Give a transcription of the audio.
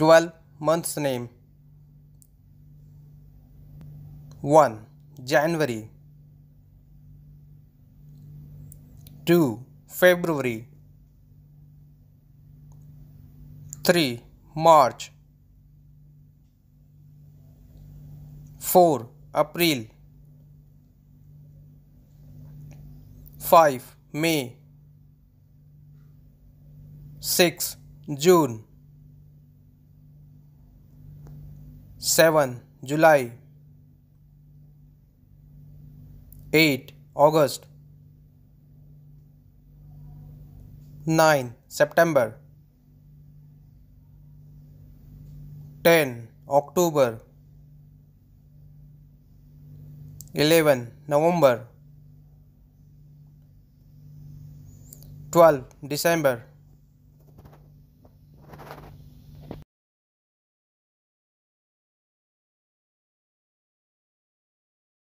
12 months name 1 January 2 February 3 March 4 April 5 May 6 June 7. July 8. August 9. September 10. October 11. November 12. December